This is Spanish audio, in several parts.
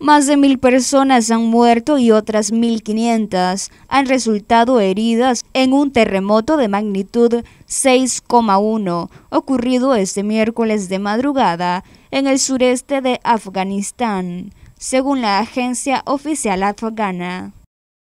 Más de mil personas han muerto y otras 1.500 han resultado heridas en un terremoto de magnitud 6,1 ocurrido este miércoles de madrugada en el sureste de Afganistán, según la agencia oficial afgana.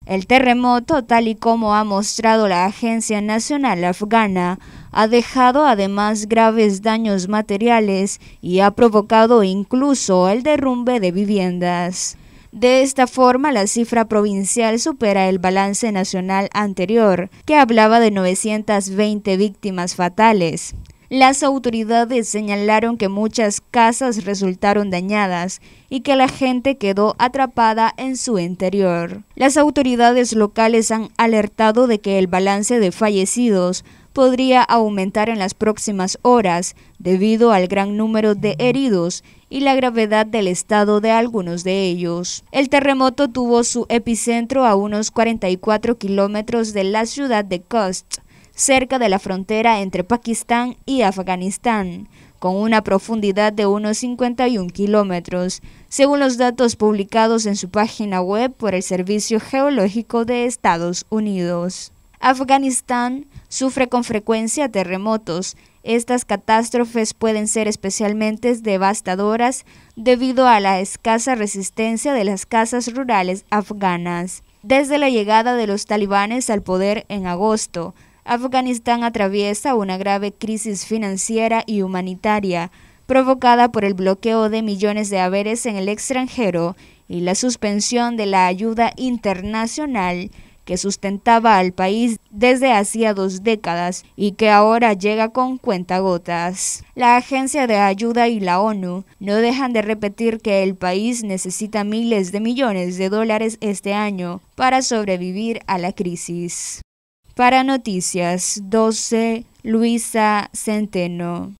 El terremoto, tal y como ha mostrado la Agencia Nacional Afgana, ha dejado además graves daños materiales y ha provocado incluso el derrumbe de viviendas. De esta forma, la cifra provincial supera el balance nacional anterior, que hablaba de 920 víctimas fatales. Las autoridades señalaron que muchas casas resultaron dañadas y que la gente quedó atrapada en su interior. Las autoridades locales han alertado de que el balance de fallecidos podría aumentar en las próximas horas debido al gran número de heridos y la gravedad del estado de algunos de ellos. El terremoto tuvo su epicentro a unos 44 kilómetros de la ciudad de Kost, cerca de la frontera entre Pakistán y Afganistán, con una profundidad de unos 51 kilómetros, según los datos publicados en su página web por el Servicio Geológico de Estados Unidos. Afganistán sufre con frecuencia terremotos. Estas catástrofes pueden ser especialmente devastadoras debido a la escasa resistencia de las casas rurales afganas. Desde la llegada de los talibanes al poder en agosto, Afganistán atraviesa una grave crisis financiera y humanitaria provocada por el bloqueo de millones de haberes en el extranjero y la suspensión de la ayuda internacional que sustentaba al país desde hacía dos décadas y que ahora llega con cuentagotas. La Agencia de Ayuda y la ONU no dejan de repetir que el país necesita miles de millones de dólares este año para sobrevivir a la crisis. Para Noticias 12, Luisa Centeno.